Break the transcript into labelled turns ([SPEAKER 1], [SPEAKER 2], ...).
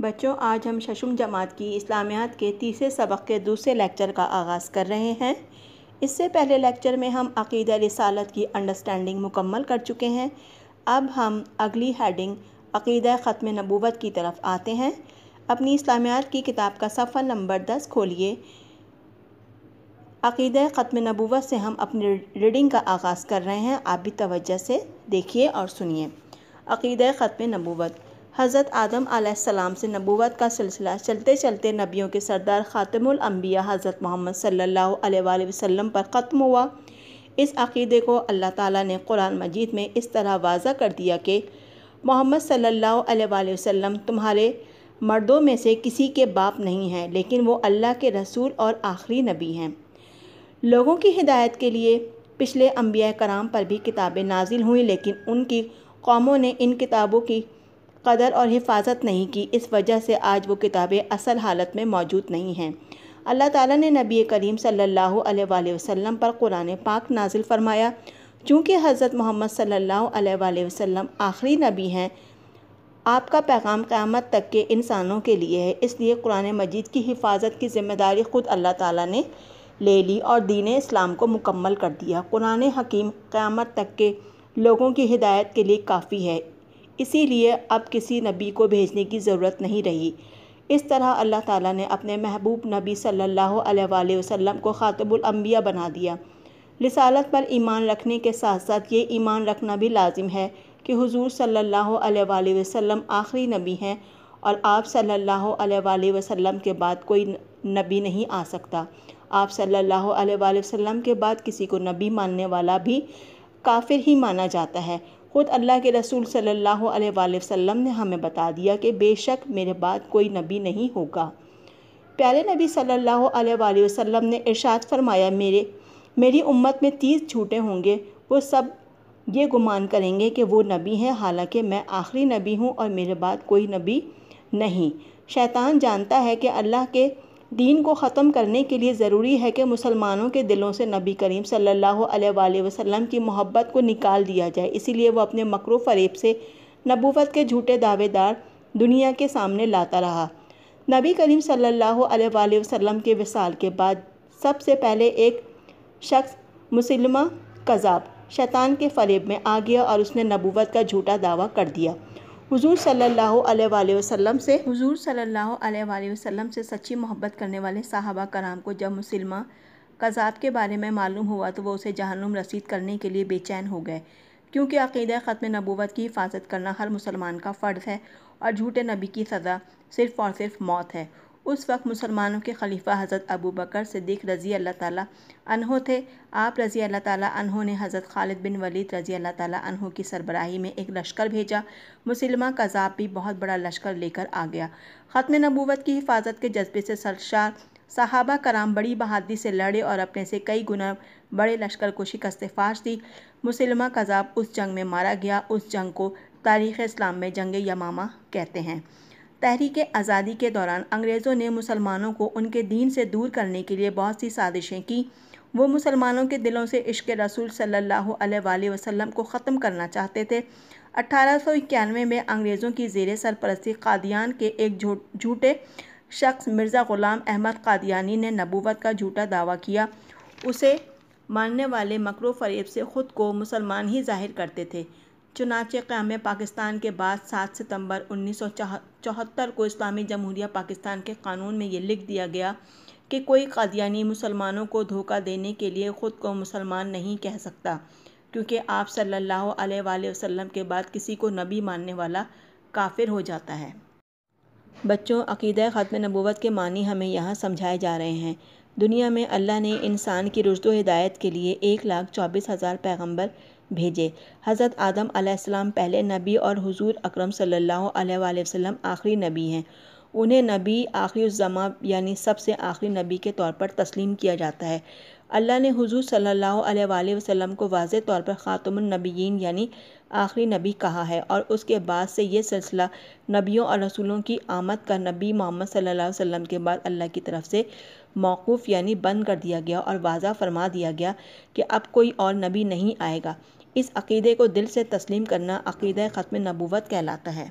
[SPEAKER 1] बच्चों आज हम शशुम जमात की इस्लामियात के तीसरे सबक के दूसरे लेक्चर का आगाज़ कर रहे हैं इससे पहले लेक्चर में हम अकीद रसालत की अंडरस्टैंडिंग मुकम्मल कर चुके हैं अब हम अगली हेडिंग अकीद ख़त्म नबूवत की तरफ आते हैं अपनी इस्लामियात की किताब का सफ़र नंबर दस खोलिए अकीद ख़त्म नबूवत से हम अपनी रीडिंग का आगाज़ कर रहे हैं आप भी तवज्जो से देखिए और सुनिए अकीद ख़त्म नबूवत हज़रत आदम आसमाम से नबूत का सिलसिला चलते चलते नबियों के सरदार ख़ातमबिया हज़रत मोहम्मद सल्ला वसम पर ख़त्म हुआ इस अक़ीदे को अल्लाह ताली ने कुरान मजीद में इस तरह वाजा कर दिया कि मोहम्मद सल्ला वसम तुम्हारे मर्दों में से किसी के बाप नहीं हैं लेकिन वो अल्लाह के रसूल और आखिरी नबी हैं लोगों की हिदायत के लिए पिछले अम्बिया कराम पर भी किताबें नाजिल हुई लेकिन उनकी कौमों ने इन किताबों की कदर और हिफाजत नहीं की इस वजह से आज वो किताबें असल हालत में मौजूद नहीं हैं अल्लाह ताला ने नबी करीम सल्लल्लाहु अलैहि वसल्लम पर कुरान पाक नाजिल फरमाया चूँकि हज़रत मोहम्मद सल्लल्लाहु अलैहि वसल्लम आखिरी नबी हैं आपका पैगाम क़्यामत तक के इंसानों के लिए है इसलिए कुरान मजीद की हिफाजत की ज़िम्मेदारी ख़ुद अल्लाह ताला ने ले ली और दीन इस्लाम को मुकम्मल कर दिया कुरान हकीम क़्यामत तक के लोगों की हिदायत के लिए काफ़ी है इसीलिए अब किसी नबी को भेजने की ज़रूरत नहीं रही इस तरह अल्लाह ताला ने अपने महबूब नबी सल्लल्लाहु अलैहि वसल्लम को ख़ातबुल अम्बिया बना दिया रसालत पर ईमान रखने के साथ साथ ये ईमान रखना भी लाजिम है कि हुजूर सल्लल्लाहु अलैहि वसल्लम आखिरी नबी हैं और आप सल्लल्लाहु अलैहि वसल्लम के बाद कोई नबी नहीं आ सकता आप सल्लल्लाहु अलैहि वसल्लम के बाद किसी को नबी मानने वाला भी काफिर ही माना जाता है ख़ुद अल्लाह के रसूल सल्लल्लाहु अलैहि वसल्लम ने हमें बता दिया कि बेशक मेरे बाद कोई नबी नहीं होगा प्यारे नबी सल्लल्लाहु अलैहि वसल्लम ने इरशाद फरमाया मेरे मेरी उम्मत में तीस झूठे होंगे वो सब ये गुमान करेंगे कि वो नबी हैं हालांकि मैं आखिरी नबी हूँ और मेरे बाद कोई नबी नहीं शैतान जानता है कि अल्लाह के दीन को ख़त्म करने के लिए ज़रूरी है कि मुसलमानों के दिलों से नबी करीम सल्लल्लाहु अलैहि वसल्लम की मोहब्बत को निकाल दिया जाए इसीलिए वह अपने मकर फरीब से नबूवत के झूठे दावेदार दुनिया के सामने लाता रहा नबी करीम सल्लल्लाहु अलैहि वसल्लम के विसाल के बाद सबसे पहले एक शख्स मुसलमा कज़ाब शैतान के फरेब में आ गया और उसने नबूवत का झूठा दावा कर दिया हुजूर सल्लल्लाहु अलैहि वसल्लम से हुजूर सल्लल्लाहु अलैहि वसल्लम से सच्ची मोहब्बत करने वाले साहबा कराम को जब मुसलमा कज़ाब के बारे में मालूम हुआ तो वह उसे जहनुम रसीद करने के लिए बेचैन हो गए क्योंकि अकीद ख़त्म नबूवत की हिफाजत करना हर मुसलमान का फ़र्ज़ है और झूठे नबी की सज़ा सिर्फ़ और सिर्फ मौत है उस वक्त मुसलमानों के खलीफा हज़रत अबू बकर सिद्दीक रज़ी अल्लाह ताला अनहो थे आप रज़ी अल्लाह ताला अनहो ने हज़रत खालिद बिन वलीद रज़ी अल्लाह ताला अनहो की सरबराही में एक लश्कर भेजा मुसलमा कज़ाब भी बहुत बड़ा लश्कर लेकर आ गया ख़त्म नबूवत की हिफाजत के जज्बे से सरशार साहबा कराम बड़ी बहादुरी से लड़े और अपने से कई गुना बड़े लश्कर को शिकस्त फाश दी मुसलमा कज़ाब उस जंग में मारा गया उस जंग को तारीख़ इस्लाम में जंग यमामा कहते हैं तहरीक आज़ादी के दौरान अंग्रेज़ों ने मुसलमानों को उनके दीन से दूर करने के लिए बहुत सी साजिशें की वो मुसलमानों के दिलों से इश्क रसूल सल्लल्लाहु अलैहि वसल्लम को ख़त्म करना चाहते थे इक्यानवे में अंग्रेज़ों की जेर सरपरस्ती कादियान के एक झूठे शख्स मिर्ज़ा ग़ुलाम अहमद कादियानी ने नबूवत का झूठा दावा किया उसे मानने वाले मकरू फरीब से ख़ुद को मुसलमान ही जाहिर करते थे चुनाचे क़्याम पाकिस्तान के बाद सात सितंबर उन्नीस चौहत्तर को इस्लामी जमहूरिया पाकिस्तान के कानून में ये लिख दिया गया कि कोई कादियानी मुसलमानों को धोखा देने के लिए ख़ुद को मुसलमान नहीं कह सकता क्योंकि आप सल्लल्लाहु अलैहि वसल्लम के बाद किसी को नबी मानने वाला काफिर हो जाता है बच्चों अकीद ख़त्म नबूत के मानी हमें यहाँ समझाए जा रहे हैं दुनिया में अल्लाह ने इंसान की रुजो हिदायत के लिए एक लाख चौबीस हज़ार पैगम्बर भेजे हज़रत आदम आसमाम पहले नबी और हुजूर अकरम सल्लल्लाहु अलैहि वसल्लम आखिरी नबी हैं उन्हें नबी आखिरी जमा यानी सबसे आखिरी नबी के तौर पर तस्लीम किया जाता है अल्लाह ने हुजूर सल्लल्लाहु अलैहि वसल्लम को वाज तौर पर ख़ातमनबीन यानी आखिरी नबी कहा है और उसके बाद से यह सिलसिला नबियों और रसूलों की आमद का नबी मोहम्मद सल्लल्लाहु अलैहि वसल्लम के बाद अल्लाह की तरफ से मौकूफ़ यानी बंद कर दिया गया और वाजा फरमा दिया गया कि अब कोई और नबी नहीं आएगा इस अक़ीदे को दिल से तस्लीम करना अक़ीद ख़त्म नबूवत कहलाता है